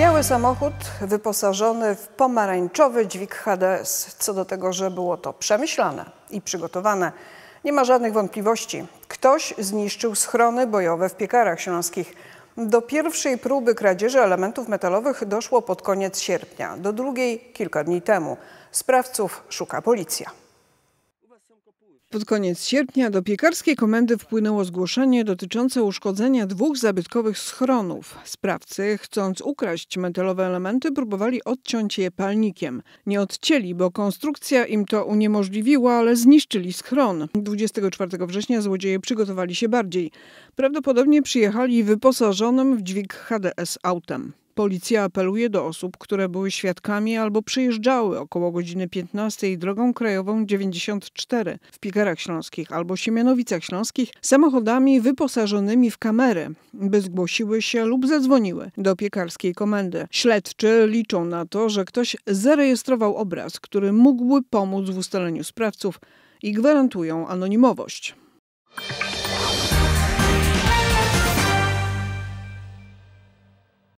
Biały samochód wyposażony w pomarańczowy dźwig HDS. Co do tego, że było to przemyślane i przygotowane, nie ma żadnych wątpliwości. Ktoś zniszczył schrony bojowe w piekarach śląskich. Do pierwszej próby kradzieży elementów metalowych doszło pod koniec sierpnia, do drugiej kilka dni temu. Sprawców szuka policja. Pod koniec sierpnia do piekarskiej komendy wpłynęło zgłoszenie dotyczące uszkodzenia dwóch zabytkowych schronów. Sprawcy, chcąc ukraść metalowe elementy, próbowali odciąć je palnikiem. Nie odcięli, bo konstrukcja im to uniemożliwiła, ale zniszczyli schron. 24 września złodzieje przygotowali się bardziej. Prawdopodobnie przyjechali wyposażonym w dźwig HDS autem. Policja apeluje do osób, które były świadkami albo przyjeżdżały około godziny 15 drogą krajową 94 w Pigarach Śląskich albo Siemianowicach Śląskich samochodami wyposażonymi w kamery, by zgłosiły się lub zadzwoniły do piekarskiej komendy. Śledczy liczą na to, że ktoś zarejestrował obraz, który mógłby pomóc w ustaleniu sprawców i gwarantują anonimowość.